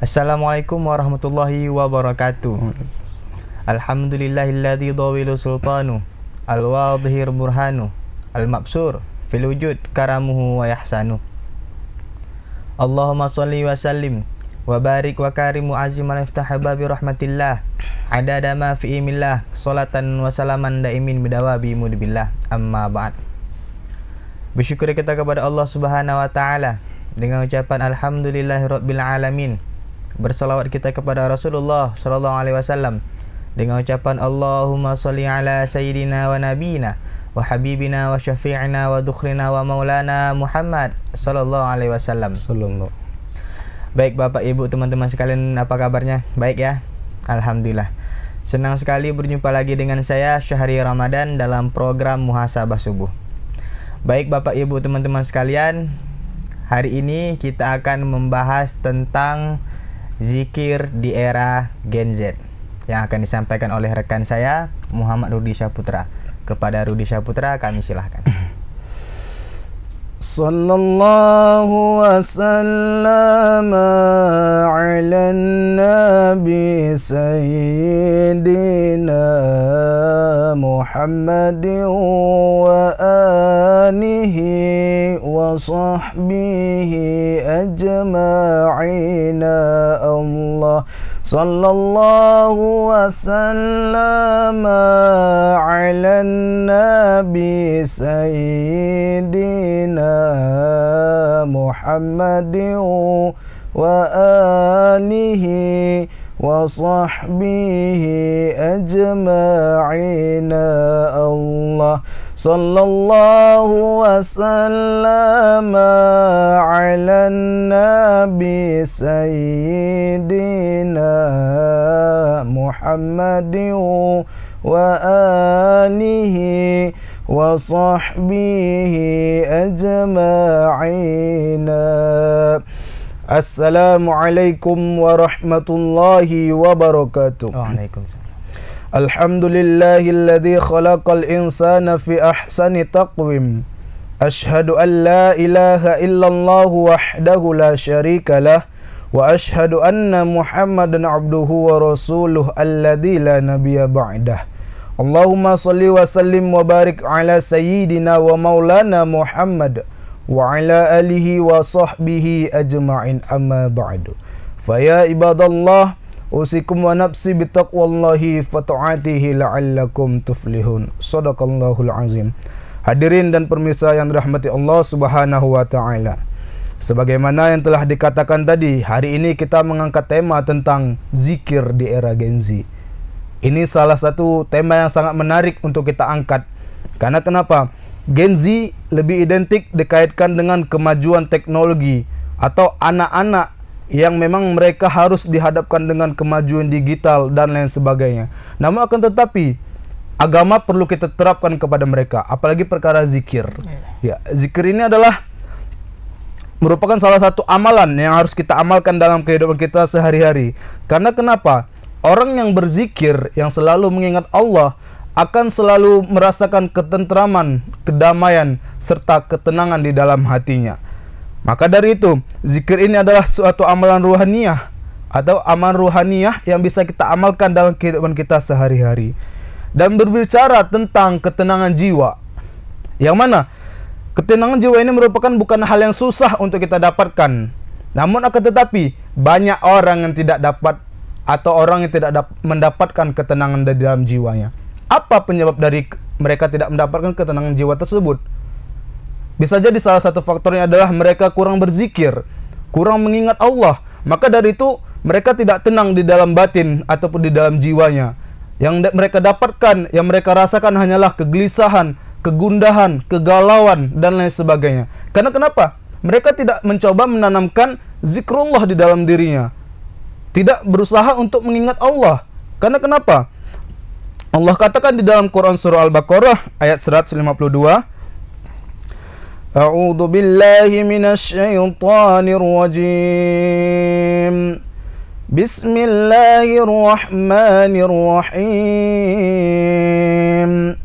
Assalamualaikum warahmatullahi wabarakatuh. Alhamdulillahilladzi dawilu sultanu al-wadhir burhanu al-mabsur fil wujud karamuhu wa yahsanu. Allahumma salli wa sallim wa barik wa karim wa azim wa iftah babi rahmatillah adada ma fi imillah salatan wa salaman daimin bidawabi mudbillah amma ba'd. Bersyukur kita kepada Allah Subhanahu wa taala dengan ucapan alhamdulillahirabbil alamin. bersalawat kita kepada Rasulullah sallallahu alaihi wasallam dengan ucapan Allahumma salli ala sayyidina wa Nabiina wa habibina wa syafi'ina wa dukhrina wa maulana Muhammad sallallahu alaihi wasallam. Sallallahu. Baik Bapak Ibu teman-teman sekalian apa kabarnya? Baik ya. Alhamdulillah. Senang sekali berjumpa lagi dengan saya Syahri Ramadan dalam program Muhasabah Subuh. Baik Bapak Ibu teman-teman sekalian, hari ini kita akan membahas tentang zikir di era Gen Z yang akan disampaikan oleh rekan saya Muhammad Rudi Syaputra. Kepada Rudi Syaputra kami silahkan. صلى الله وسلم على النبي سيدنا محمد وآله وصحبه أجمعين الله صلى الله وسلم على النبي سيدنا محمد وآله وصحبه أجمعين الله صلى الله وسلم على النبي سيدنا محمد وآله وصحبه أجمعين السلام عليكم ورحمة الله وبركاته وعليكم السلام الحمد لله الذي خلق الإنسان في أحسن تقويم أشهد أن لا إله إلا الله وحده لا شريك له وأشهد أن محمدا عبده ورسوله الذي لا نبي بعده Allahumma salli wa sallim wa barik ala sayyidina wa maulana Muhammad wa ala alihi wa sahbihi ajma'in amma ba'du. Faya ibadallah usikum wa nafsi bitaqwallahi fatu'atihi la'allakum tuflihun. Sadaqallahul azim. Hadirin dan pemirsa yang dirahmati Allah Subhanahu wa taala. Sebagaimana yang telah dikatakan tadi, hari ini kita mengangkat tema tentang zikir di era Gen Z ini salah satu tema yang sangat menarik untuk kita angkat. Karena kenapa? Gen Z lebih identik dikaitkan dengan kemajuan teknologi atau anak-anak yang memang mereka harus dihadapkan dengan kemajuan digital dan lain sebagainya. Namun akan tetapi agama perlu kita terapkan kepada mereka, apalagi perkara zikir. Iya. Ya, zikir ini adalah merupakan salah satu amalan yang harus kita amalkan dalam kehidupan kita sehari-hari. Karena kenapa? Orang yang berzikir, yang selalu mengingat Allah, akan selalu merasakan ketentraman, kedamaian, serta ketenangan di dalam hatinya. Maka dari itu, zikir ini adalah suatu amalan ruhaniah atau aman ruhaniah yang bisa kita amalkan dalam kehidupan kita sehari-hari. Dan berbicara tentang ketenangan jiwa. Yang mana ketenangan jiwa ini merupakan bukan hal yang susah untuk kita dapatkan. Namun akan tetapi banyak orang yang tidak dapat atau orang yang tidak mendapatkan ketenangan di dalam jiwanya. Apa penyebab dari mereka tidak mendapatkan ketenangan jiwa tersebut? Bisa jadi salah satu faktornya adalah mereka kurang berzikir, kurang mengingat Allah. Maka dari itu mereka tidak tenang di dalam batin ataupun di dalam jiwanya. Yang mereka dapatkan, yang mereka rasakan hanyalah kegelisahan, kegundahan, kegalauan dan lain sebagainya. Karena kenapa? Mereka tidak mencoba menanamkan zikrullah di dalam dirinya tidak berusaha untuk mengingat Allah. Karena kenapa? Allah katakan di dalam Quran surah Al-Baqarah ayat 152 A'udzu billahi minasy syaithanir rajim Bismillahirrahmanirrahim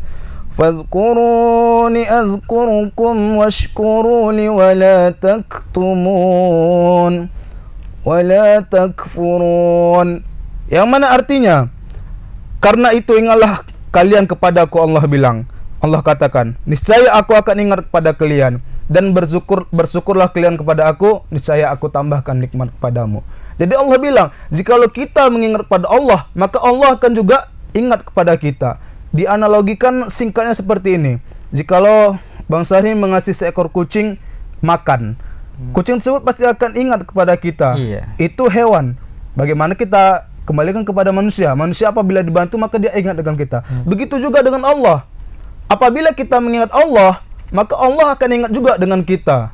Fadhkuruni azkurkum washkuruni wa la taktumun wala takfurun. Yang mana artinya? Karena itu ingatlah kalian kepada Aku Allah bilang. Allah katakan, niscaya aku akan ingat kepada kalian dan bersyukur bersyukurlah kalian kepada aku, niscaya aku tambahkan nikmat kepadamu. Jadi Allah bilang, jikalau kita mengingat kepada Allah, maka Allah akan juga ingat kepada kita. Dianalogikan singkatnya seperti ini. Jikalau Bang ini mengasih seekor kucing makan, Hmm. Kucing tersebut pasti akan ingat kepada kita. Iya. Itu hewan. Bagaimana kita kembalikan kepada manusia? Manusia apabila dibantu maka dia ingat dengan kita. Hmm. Begitu juga dengan Allah. Apabila kita mengingat Allah, maka Allah akan ingat juga dengan kita.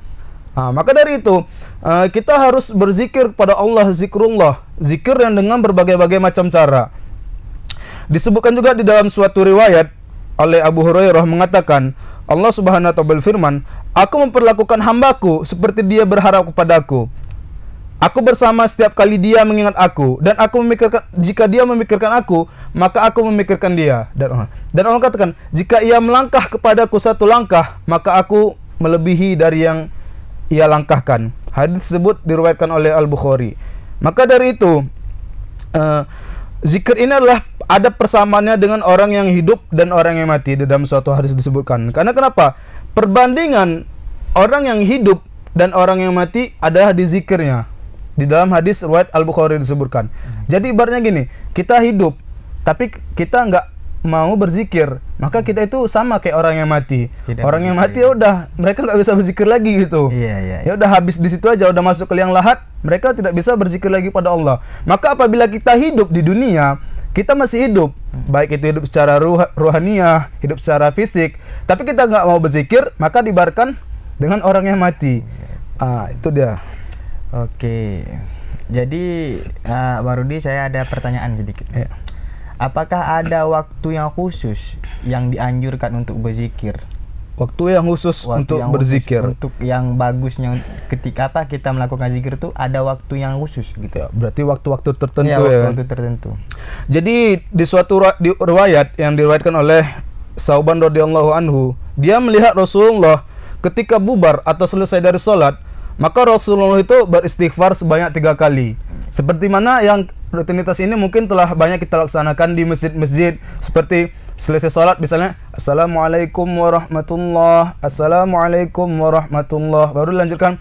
Nah, maka dari itu ah, kita harus berzikir kepada Allah zikrullah, zikir yang dengan berbagai-bagai macam cara. Disebutkan juga di dalam suatu riwayat oleh Abu Hurairah mengatakan, Allah Subhanahu wa taala berfirman, "Aku memperlakukan hambaku seperti dia berharap kepadaku. Aku bersama setiap kali dia mengingat aku dan aku memikirkan jika dia memikirkan aku, maka aku memikirkan dia." Dan Allah, dan Allah katakan, "Jika ia melangkah kepadaku satu langkah, maka aku melebihi dari yang ia langkahkan." Hadis tersebut diriwayatkan oleh Al-Bukhari. Maka dari itu uh, zikir ini adalah ada persamaannya dengan orang yang hidup dan orang yang mati di dalam suatu hadis disebutkan. Karena kenapa? Perbandingan orang yang hidup dan orang yang mati adalah di zikirnya. Di dalam hadis riwayat Al Bukhari disebutkan. Hmm. Jadi ibaratnya gini, kita hidup tapi kita nggak mau berzikir maka hmm. kita itu sama kayak orang yang mati Tidak orang yang mati ya udah mereka nggak bisa berzikir lagi gitu ya yeah, yeah. ya udah habis di situ aja udah masuk ke liang lahat mereka tidak bisa berzikir lagi pada Allah maka apabila kita hidup di dunia kita masih hidup hmm. baik itu hidup secara ruha, ruhaniah hidup secara fisik tapi kita nggak mau berzikir maka dibarkan dengan orang yang mati iya. ah itu dia oke jadi uh, ah, Barudi saya ada pertanyaan sedikit ya. Apakah ada waktu yang khusus yang dianjurkan untuk berzikir? Waktu yang khusus waktu untuk yang berzikir. Khusus untuk yang bagusnya ketika apa kita melakukan zikir itu ada waktu yang khusus gitu. Ya, berarti waktu-waktu tertentu ya. Waktu-waktu ya. tertentu. Jadi di suatu di riwayat yang diriwayatkan oleh Sauban radhiyallahu anhu, dia melihat Rasulullah ketika bubar atau selesai dari sholat, maka Rasulullah itu beristighfar sebanyak tiga kali. Seperti mana yang rutinitas ini mungkin telah banyak kita laksanakan di masjid-masjid seperti selesai sholat misalnya Assalamualaikum warahmatullah Assalamualaikum warahmatullah baru dilanjutkan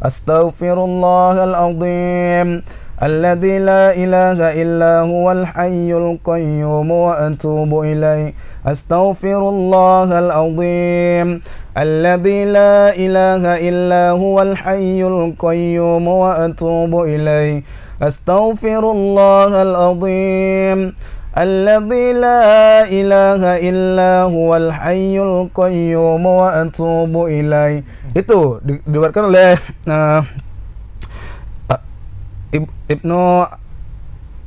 Astaghfirullahaladzim الذي لا إله إلا هو الحي القيوم وأتوب إليه أستغفر الله العظيم الذي لا إله إلا هو الحي القيوم وأتوب إليه أستغفر الله العظيم الذي لا إله إلا هو الحي القيوم وأتوب إليه itu dibuatkan oleh uh, Ibnu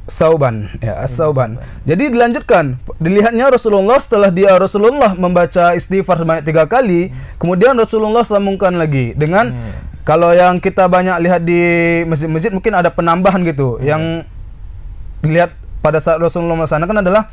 Sauban ya As Sauban. Jadi dilanjutkan dilihatnya Rasulullah setelah dia Rasulullah membaca istighfar sebanyak tiga kali, hmm. kemudian Rasulullah sambungkan lagi dengan hmm. kalau yang kita banyak lihat di masjid-masjid mungkin ada penambahan gitu hmm. yang dilihat pada saat Rasulullah melaksanakan adalah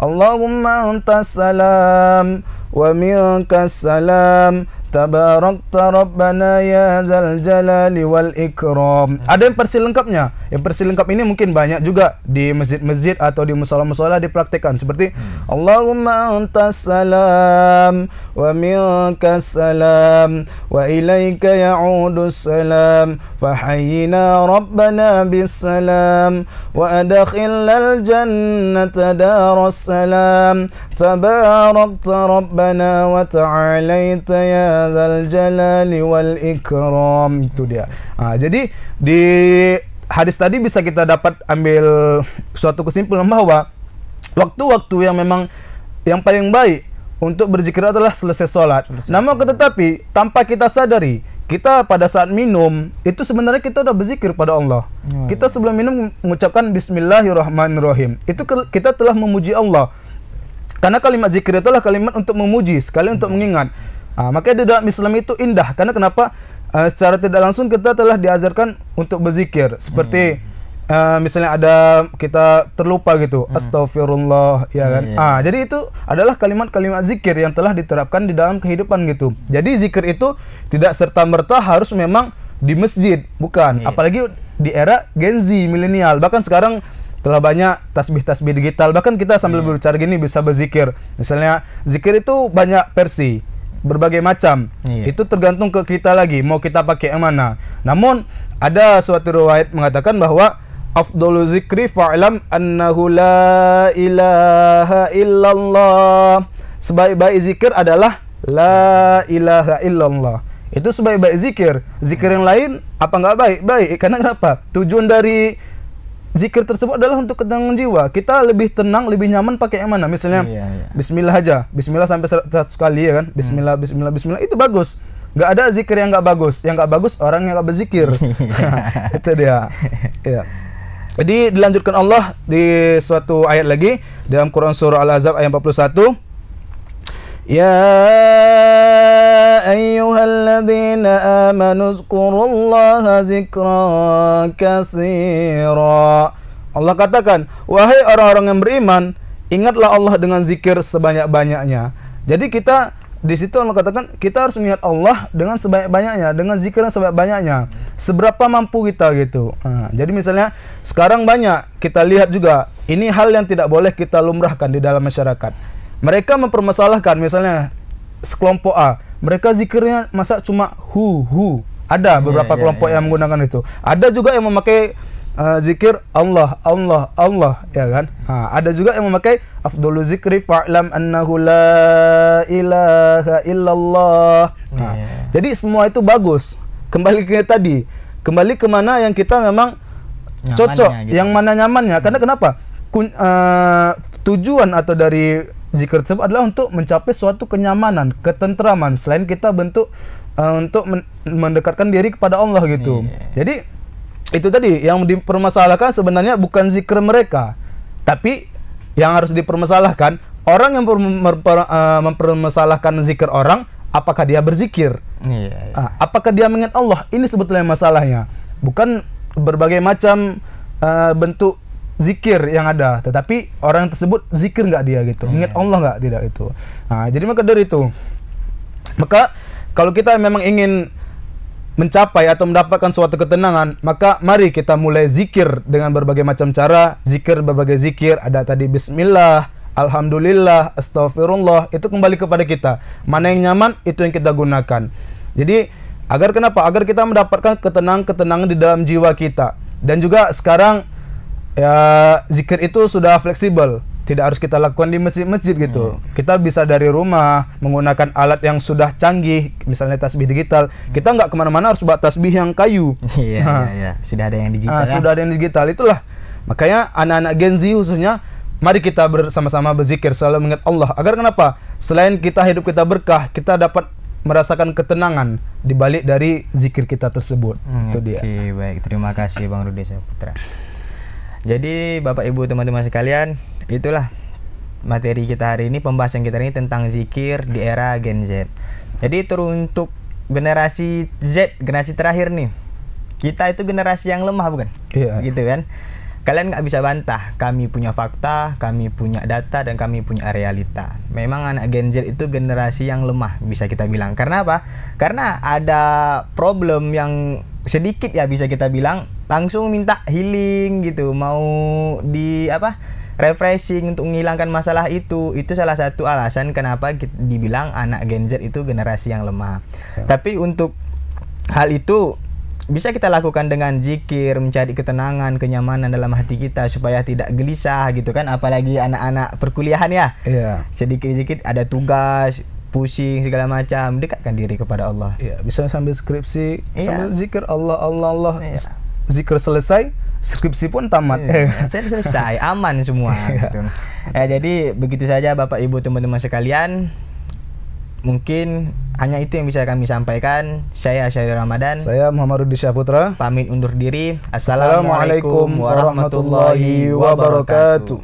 Allahumma antas salam wa minkas salam Tabarakta Rabbana ya zal jalali wal ikram. Ada yang versi lengkapnya. Yang versi lengkap ini mungkin banyak juga di masjid-masjid atau di musola-musola dipraktikkan seperti hmm. Allahumma antas salam wa minkas salam wa ilaika ya'udus salam fahayyina rabbana bis salam wa al jannata daras salam tabarakta rabbana wa ta'alaita ya dzal jalali wal ikram itu dia nah, jadi di hadis tadi bisa kita dapat ambil suatu kesimpulan bahwa waktu-waktu yang memang yang paling baik untuk berzikir adalah selesai sholat. Namun tetapi tanpa kita sadari kita pada saat minum itu sebenarnya kita udah berzikir pada Allah. Ya. Kita sebelum minum mengucapkan Bismillahirrahmanirrahim. Itu kita telah memuji Allah. Karena kalimat zikir itulah kalimat untuk memuji, sekali untuk mengingat. Nah, makanya di dalam Islam itu indah karena kenapa? Uh, secara tidak langsung kita telah diajarkan untuk berzikir seperti hmm. Uh, misalnya ada kita terlupa gitu hmm. astagfirullah ya kan hmm, iya, yeah. ah jadi itu adalah kalimat-kalimat zikir yang telah diterapkan di dalam kehidupan gitu jadi zikir itu tidak serta merta harus memang di masjid bukan yeah. apalagi di era Gen Z milenial bahkan sekarang telah banyak tasbih-tasbih digital bahkan kita sambil hmm. berbicara gini bisa berzikir misalnya zikir itu banyak versi berbagai macam. Iya. Itu tergantung ke kita lagi mau kita pakai yang mana. Namun ada suatu riwayat mengatakan bahwa afdhalu zikri fa'lam annahu la ilaha illallah. Sebaik-baik zikir adalah la ilaha illallah. Itu sebaik-baik zikir. Zikir yang lain apa enggak baik? Baik. Karena kenapa? Tujuan dari zikir tersebut adalah untuk ketenangan jiwa. Kita lebih tenang, lebih nyaman pakai yang mana? Misalnya iya, iya. bismillah aja. Bismillah sampai 100 kali ya kan. Bismillah hmm. bismillah bismillah itu bagus. Gak ada zikir yang gak bagus. Yang gak bagus orang yang gak berzikir. itu dia. ya. Jadi dilanjutkan Allah di suatu ayat lagi dalam Quran surah al Azab ayat 41. Ya ayyuhal آمنوا اذكروا الله ذكرا كثيرا Allah katakan, wahai orang-orang yang beriman, ingatlah Allah dengan zikir sebanyak-banyaknya. Jadi kita di situ Allah katakan kita harus mengingat Allah dengan sebanyak-banyaknya, dengan zikir yang sebanyak-banyaknya. Seberapa mampu kita gitu. Nah, jadi misalnya sekarang banyak kita lihat juga ini hal yang tidak boleh kita lumrahkan di dalam masyarakat. Mereka mempermasalahkan misalnya sekelompok A mereka zikirnya masa cuma hu hu. Ada iya, beberapa yeah, kelompok yeah. yang menggunakan itu. Ada juga yang memakai uh, zikir Allah Allah Allah ya kan. ha, ada juga yang memakai afdolu zikri fa'lam annahu la ilaha illallah. Nah, yeah. jadi semua itu bagus. Kembali ke tadi, kembali ke mana yang kita memang nyamannya, cocok, gitu. yang mana nyamannya. Karena kenapa? Kun, uh, tujuan atau dari zikir tersebut adalah untuk mencapai suatu kenyamanan, ketentraman. Selain kita bentuk uh, untuk men mendekatkan diri kepada Allah gitu. Yeah. Jadi itu tadi yang dipermasalahkan sebenarnya bukan zikir mereka, tapi yang harus dipermasalahkan orang yang eh, mempermasalahkan zikir orang, apakah dia berzikir? Yeah, iya, iya. yeah. apakah dia mengingat Allah? Ini sebetulnya masalahnya, bukan berbagai macam uh, bentuk zikir yang ada tetapi orang tersebut zikir nggak dia gitu hmm. ingat Allah nggak tidak itu nah jadi maka dari itu maka kalau kita memang ingin mencapai atau mendapatkan suatu ketenangan, maka mari kita mulai zikir dengan berbagai macam cara. Zikir berbagai zikir, ada tadi bismillah, alhamdulillah, Astaghfirullah, itu kembali kepada kita. Mana yang nyaman itu yang kita gunakan. Jadi agar kenapa? Agar kita mendapatkan ketenangan-ketenangan di dalam jiwa kita. Dan juga sekarang ya zikir itu sudah fleksibel tidak harus kita lakukan di masjid-masjid gitu. Hmm. Kita bisa dari rumah menggunakan alat yang sudah canggih, misalnya tasbih digital. Hmm. Kita nggak kemana-mana harus buat tasbih yang kayu. Iya, nah. iya, iya. Sudah ada yang digital. Nah, ya? Sudah ada yang digital itulah. Makanya anak-anak Gen Z khususnya, mari kita bersama-sama berzikir selalu mengingat Allah. Agar kenapa? Selain kita hidup kita berkah, kita dapat merasakan ketenangan di balik dari zikir kita tersebut. Hmm, itu dia. Oke, baik. Terima kasih Bang Rudi Saputra. Jadi Bapak Ibu teman-teman sekalian, itulah materi kita hari ini pembahasan kita hari ini tentang zikir di era Gen Z. Jadi teruntuk generasi Z, generasi terakhir nih. Kita itu generasi yang lemah bukan? Iya. Gitu kan? Kalian nggak bisa bantah, kami punya fakta, kami punya data, dan kami punya realita. Memang anak Gen Z itu generasi yang lemah, bisa kita bilang. Karena apa? Karena ada problem yang sedikit ya bisa kita bilang langsung minta healing gitu mau di apa refreshing untuk menghilangkan masalah itu itu salah satu alasan kenapa dibilang anak Gen Z itu generasi yang lemah ya. tapi untuk hal itu bisa kita lakukan dengan zikir, mencari ketenangan, kenyamanan dalam hati kita supaya tidak gelisah gitu kan, apalagi anak-anak perkuliahan ya. Iya. Sedikit-sedikit ada tugas, pusing segala macam, dekatkan diri kepada Allah. Iya, bisa sambil skripsi, iya. sambil zikir Allah Allah Allah. Iya zikir selesai skripsi pun tamat. Iya, iya. selesai, aman semua. Iya. gitu. Ya, jadi begitu saja Bapak Ibu teman-teman sekalian. Mungkin hanya itu yang bisa kami sampaikan. Saya Syahri Ramadan. Saya Muhammad Rudi Syaputra. Pamit undur diri. Assalamualaikum warahmatullahi wabarakatuh.